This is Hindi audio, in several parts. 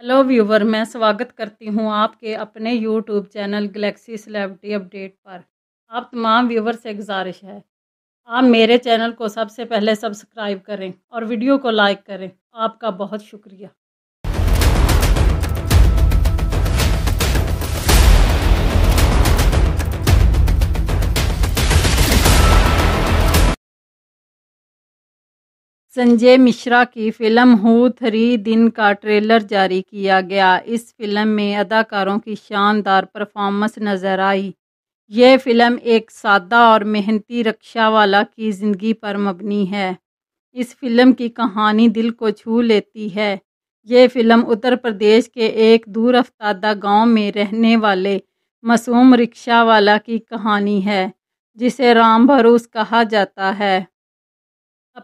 हेलो व्यूवर मैं स्वागत करती हूं आपके अपने YouTube channel Galaxy Celebrity Update पर आप तमाम व्यूवर से गुजारिश है आप मेरे चैनल को सबसे पहले सब्सक्राइब करें और वीडियो को लाइक करें आपका बहुत शुक्रिया संजय मिश्रा की फिल्म हु थ्री दिन का ट्रेलर जारी किया गया इस फिल्म में अदाकारों की शानदार परफॉर्मेंस नज़र आई यह फिल्म एक सादा और मेहनती रक्षा वाला की ज़िंदगी पर मबनी है इस फिल्म की कहानी दिल को छू लेती है यह फिल्म उत्तर प्रदेश के एक दूर अफ्तादा गांव में रहने वाले मासूम रिक्शा वाला की कहानी है जिसे राम भरोस कहा जाता है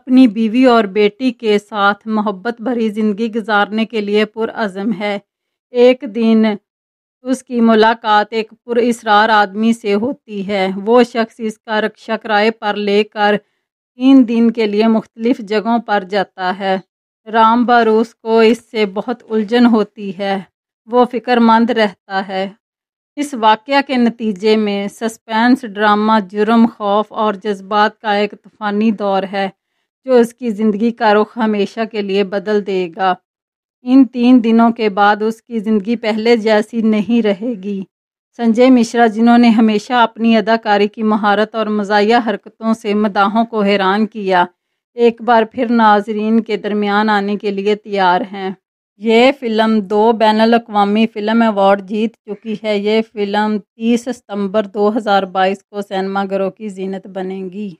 अपनी बीवी और बेटी के साथ मोहब्बत भरी ज़िंदगी गुजारने के लिए पुरज़म है एक दिन उसकी मुलाकात एक पुरसरार आदमी से होती है वो शख्स इसका रक्षा किराए पर लेकर तीन दिन के लिए मुख्तलिफ जगहों पर जाता है राम भर उसको इससे बहुत उलझन होती है वो फ़िक्रमंद रहता है इस वाक़ के नतीजे में सस्पेंस ड्रामा जुर्म खौफ और जज्बात का एक तूफ़ानी दौर है जो उसकी ज़िंदगी का रुख हमेशा के लिए बदल देगा इन तीन दिनों के बाद उसकी ज़िंदगी पहले जैसी नहीं रहेगी संजय मिश्रा जिन्होंने हमेशा अपनी अदाकारी की महारत और मज़ाया हरकतों से मदाहों को हैरान किया एक बार फिर नाजरीन के दरमियान आने के लिए तैयार हैं ये फ़िल्म दो बैन अवी फ़िल्म अवार्ड जीत चुकी है ये फ़िल्म 30 सितंबर 2022 को सैनमा घरों की जीनत बनेगी